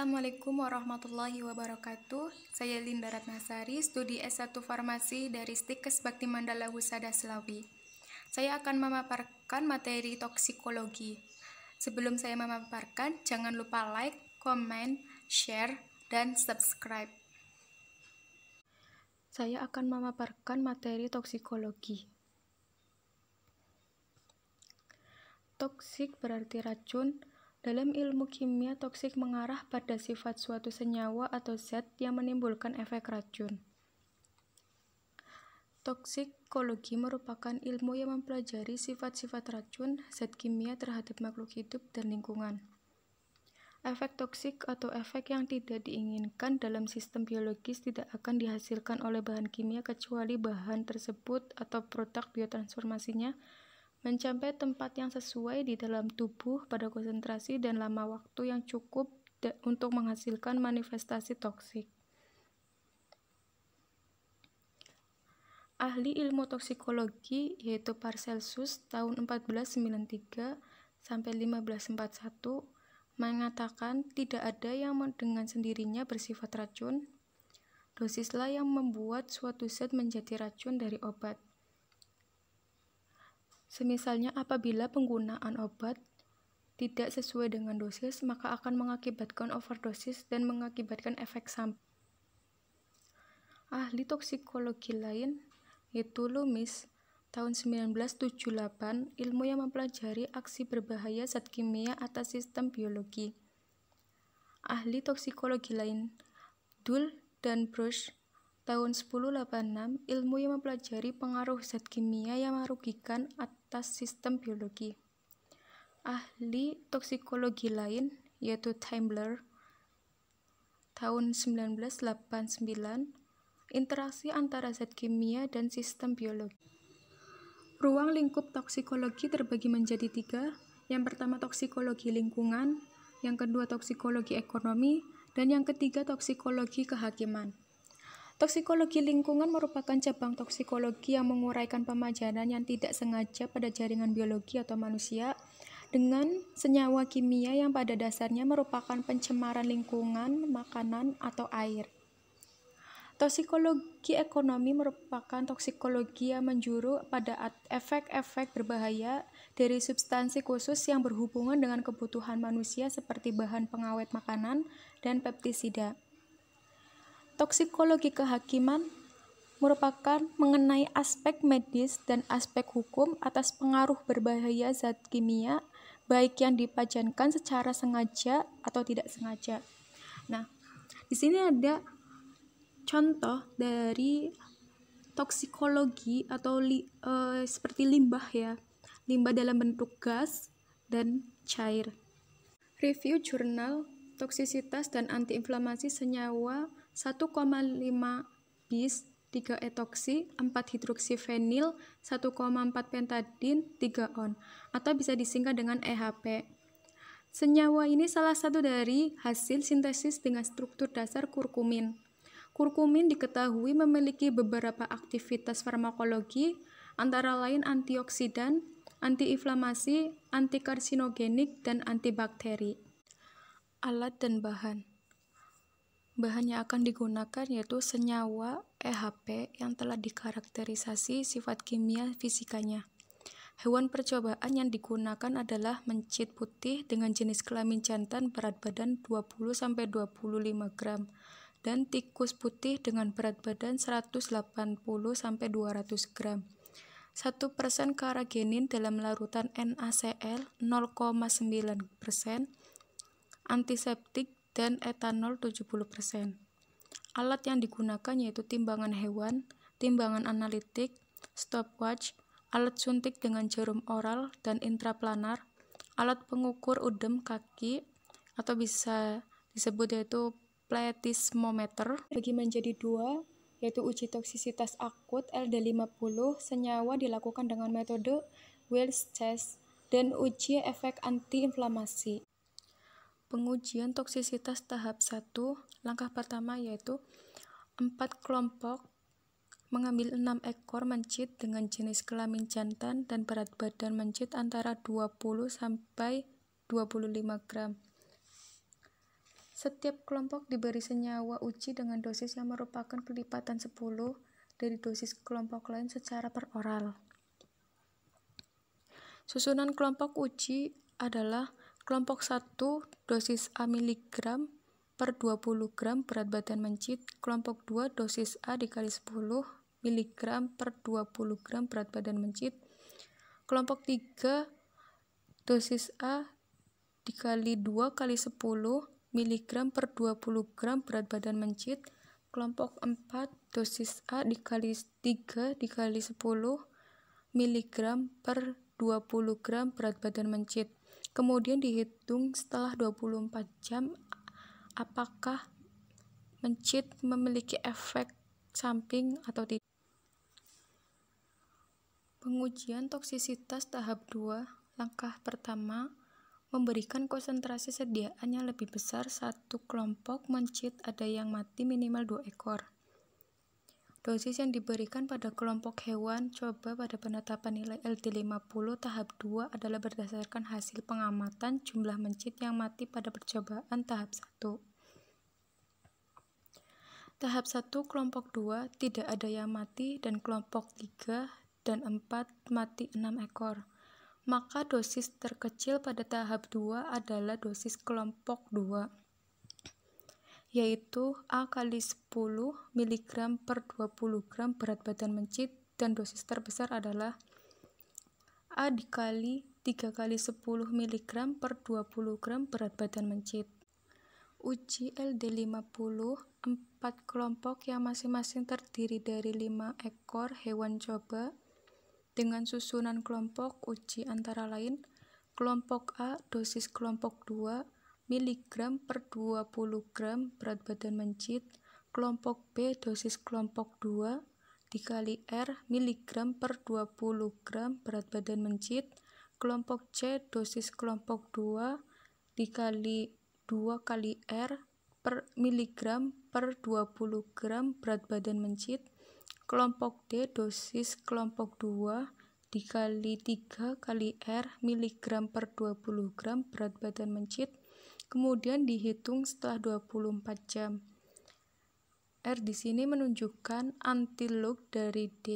Assalamualaikum warahmatullahi wabarakatuh. Saya Linda Ratnasari, studi S1 Farmasi dari Stikes Bakti Mandala Husada Selawi. Saya akan memaparkan materi toksikologi. Sebelum saya memaparkan, jangan lupa like, comment, share, dan subscribe. Saya akan memaparkan materi toksikologi. Toksik berarti racun, dalam ilmu kimia, toksik mengarah pada sifat suatu senyawa atau zat yang menimbulkan efek racun. Toksikologi merupakan ilmu yang mempelajari sifat-sifat racun zat kimia terhadap makhluk hidup dan lingkungan. Efek toksik atau efek yang tidak diinginkan dalam sistem biologis tidak akan dihasilkan oleh bahan kimia kecuali bahan tersebut atau produk biotransformasinya mencapai tempat yang sesuai di dalam tubuh pada konsentrasi dan lama waktu yang cukup untuk menghasilkan manifestasi toksik. Ahli ilmu toksikologi yaitu Paracelsus tahun 1493 sampai 1541 mengatakan tidak ada yang dengan sendirinya bersifat racun. Dosislah yang membuat suatu zat menjadi racun dari obat. Semisalnya apabila penggunaan obat tidak sesuai dengan dosis, maka akan mengakibatkan overdosis dan mengakibatkan efek samping. Ahli toksikologi lain yaitu Lumis, tahun 1978, ilmu yang mempelajari aksi berbahaya zat kimia atas sistem biologi. Ahli toksikologi lain, Dul dan Brush Tahun 1086, ilmu yang mempelajari pengaruh zat kimia yang merugikan atas sistem biologi. Ahli toksikologi lain, yaitu Timbler, tahun 1989, interaksi antara zat kimia dan sistem biologi. Ruang lingkup toksikologi terbagi menjadi tiga, yang pertama toksikologi lingkungan, yang kedua toksikologi ekonomi, dan yang ketiga toksikologi kehakiman. Toksikologi lingkungan merupakan cabang toksikologi yang menguraikan pemajaran yang tidak sengaja pada jaringan biologi atau manusia dengan senyawa kimia yang pada dasarnya merupakan pencemaran lingkungan, makanan, atau air. Toksikologi ekonomi merupakan toksikologi yang menjuru pada efek-efek berbahaya dari substansi khusus yang berhubungan dengan kebutuhan manusia seperti bahan pengawet makanan dan peptisida. Toksikologi kehakiman merupakan mengenai aspek medis dan aspek hukum atas pengaruh berbahaya zat kimia, baik yang dipajankan secara sengaja atau tidak sengaja. Nah, di sini ada contoh dari toksikologi atau li, e, seperti limbah ya, limbah dalam bentuk gas dan cair. Review jurnal Toksisitas dan Antiinflamasi Senyawa 1,5 bis 3 etoksi, 4 hidroksi fenil, 1,4 pentadin, 3 on, atau bisa disingkat dengan EHP. Senyawa ini salah satu dari hasil sintesis dengan struktur dasar kurkumin. Kurkumin diketahui memiliki beberapa aktivitas farmakologi, antara lain antioksidan, antiinflamasi, karsinogenik dan antibakteri. Alat dan bahan Bahan yang akan digunakan yaitu senyawa EHP yang telah dikarakterisasi sifat kimia fisikanya. Hewan percobaan yang digunakan adalah mencit putih dengan jenis kelamin jantan berat badan 20-25 gram dan tikus putih dengan berat badan 180-200 gram. 1% karagenin dalam larutan NaCl 0,9%, antiseptik dan etanol 70%. Alat yang digunakan yaitu timbangan hewan, timbangan analitik, stopwatch, alat suntik dengan jarum oral dan intraplanar, alat pengukur udem kaki atau bisa disebut yaitu pletismometer bagi menjadi dua yaitu uji toksisitas akut LD50 senyawa dilakukan dengan metode Wells test dan uji efek antiinflamasi. Pengujian toksisitas tahap 1, langkah pertama yaitu 4 kelompok mengambil 6 ekor mencit dengan jenis kelamin jantan dan berat badan mencit antara 20 sampai 25 gram. Setiap kelompok diberi senyawa uji dengan dosis yang merupakan kelipatan 10 dari dosis kelompok lain secara peroral. Susunan kelompok uji adalah Kelompok 1, dosis A miligram per 20 gram berat badan mencit. Kelompok 2, dosis A dikali 10 miligram per 20 gram berat badan mencit. Kelompok 3, dosis A dikali 2 kali 10 miligram per 20 gram berat badan mencit. Kelompok 4, dosis A dikali 3 dikali 10 miligram per 20 gram berat badan mencit. Kemudian dihitung setelah 24 jam apakah mencit memiliki efek samping atau tidak. Pengujian toksisitas tahap 2, langkah pertama, memberikan konsentrasi sediaan yang lebih besar satu kelompok mencit ada yang mati minimal dua ekor. Dosis yang diberikan pada kelompok hewan coba pada penetapan nilai LD50 tahap 2 adalah berdasarkan hasil pengamatan jumlah mencit yang mati pada percobaan tahap 1. Tahap 1 kelompok 2 tidak ada yang mati dan kelompok 3 dan 4 mati 6 ekor. Maka dosis terkecil pada tahap 2 adalah dosis kelompok 2 yaitu A kali 10 mg per 20 gram berat badan mencit dan dosis terbesar adalah A dikali 3 kali 10 mg per 20 gram berat badan mencit. Uji LD50 4 kelompok yang masing-masing terdiri dari 5 ekor hewan coba dengan susunan kelompok uji antara lain kelompok A dosis kelompok 2 mg per 20 gram berat badan mencit, kelompok B dosis kelompok 2 dikali R mg per 20 gram berat badan mencit, kelompok C dosis kelompok 2 dikali 2 kali R per miligram per 20 gram berat badan mencit, kelompok D dosis kelompok 2 dikali 3 kali R miligram per 20 gram berat badan mencit, kemudian dihitung setelah 24 jam. R di sini menunjukkan antilog dari D.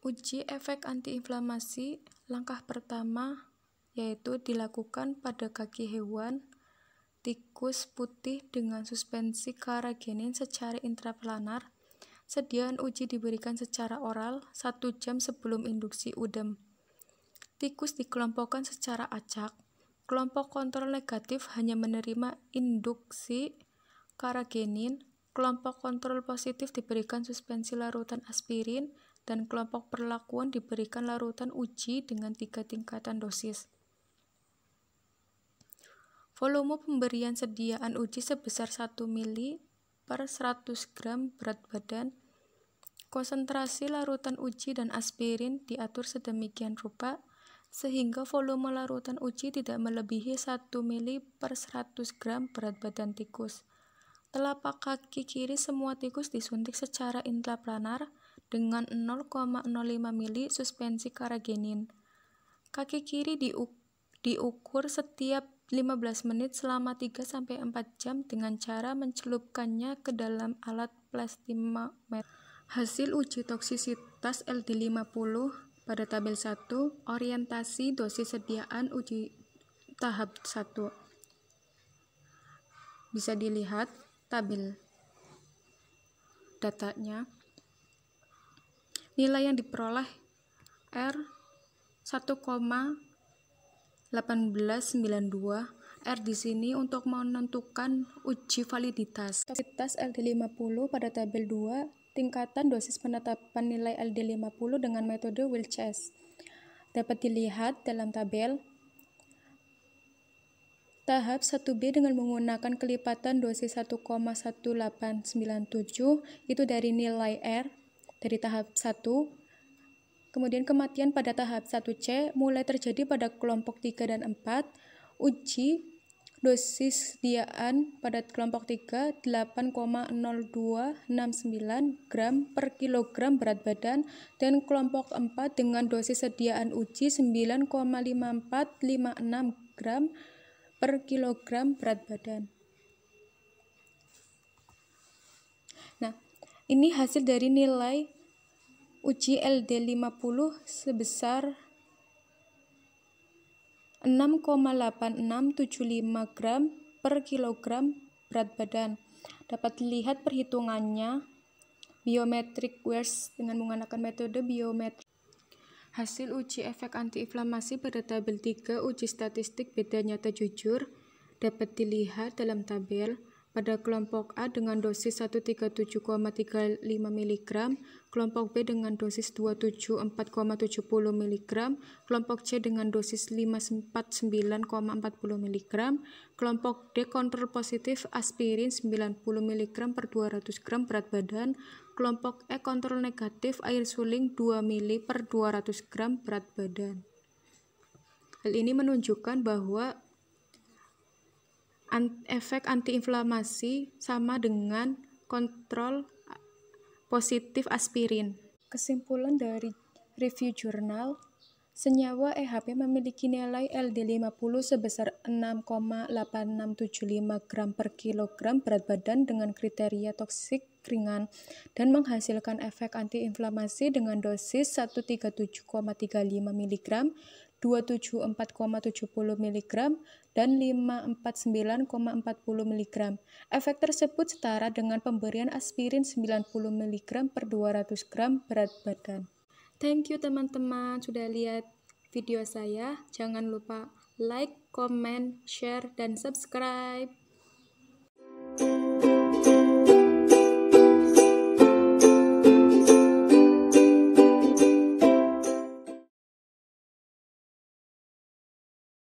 Uji efek antiinflamasi langkah pertama yaitu dilakukan pada kaki hewan tikus putih dengan suspensi karagenin secara intraplanar. Sediaan uji diberikan secara oral 1 jam sebelum induksi udem. Tikus dikelompokkan secara acak. Kelompok kontrol negatif hanya menerima induksi karagenin, kelompok kontrol positif diberikan suspensi larutan aspirin, dan kelompok perlakuan diberikan larutan uji dengan tiga tingkatan dosis. Volume pemberian sediaan uji sebesar 1 mili per 100 gram berat badan. Konsentrasi larutan uji dan aspirin diatur sedemikian rupa sehingga volume larutan uji tidak melebihi 1 mili per 100 gram berat badan tikus. Telapak kaki kiri semua tikus disuntik secara intraplanar dengan 0,05 mili suspensi karagenin. Kaki kiri diuk diukur setiap 15 menit selama 3-4 jam dengan cara mencelupkannya ke dalam alat plastimeter. Hasil uji toksisitas LD50 pada tabel 1, orientasi dosis sediaan uji tahap 1. Bisa dilihat tabel datanya. Nilai yang diperoleh R 1,1892 R di sini untuk menentukan uji validitas. Kapasitas LD50 pada tabel 2 tingkatan dosis penetapan nilai LD50 dengan metode Wilches. Dapat dilihat dalam tabel Tahap 1B dengan menggunakan kelipatan dosis 1,1897 itu dari nilai R dari tahap 1. Kemudian kematian pada tahap 1C mulai terjadi pada kelompok 3 dan 4. Uji Dosis diaan pada kelompok 3 8,0269 gram per kilogram berat badan dan kelompok 4 dengan dosis sediaan uji 9,5456 gram per kilogram berat badan. Nah, ini hasil dari nilai uji LD50 sebesar 6,8675 gram per kilogram berat badan. Dapat dilihat perhitungannya biometric wears dengan menggunakan metode biometrik. Hasil uji efek antiinflamasi pada tabel 3 uji statistik beda nyata jujur dapat dilihat dalam tabel pada kelompok A dengan dosis 137,35 mg, kelompok B dengan dosis 274,70 mg, kelompok C dengan dosis 549,40 mg, kelompok D kontrol positif aspirin 90 mg per 200 gram berat badan, kelompok E kontrol negatif air suling 2 ml per 200 gram berat badan. Hal ini menunjukkan bahwa efek antiinflamasi sama dengan kontrol positif aspirin. Kesimpulan dari review jurnal, senyawa EHP memiliki nilai LD50 sebesar 6,8675 gram per kilogram berat badan dengan kriteria toksik ringan dan menghasilkan efek antiinflamasi dengan dosis 137,35 mg 274,70 mg dan 549,40 mg. Efek tersebut setara dengan pemberian aspirin 90 mg per 200 gram berat badan. Thank you teman-teman sudah lihat video saya. Jangan lupa like, comment, share, dan subscribe.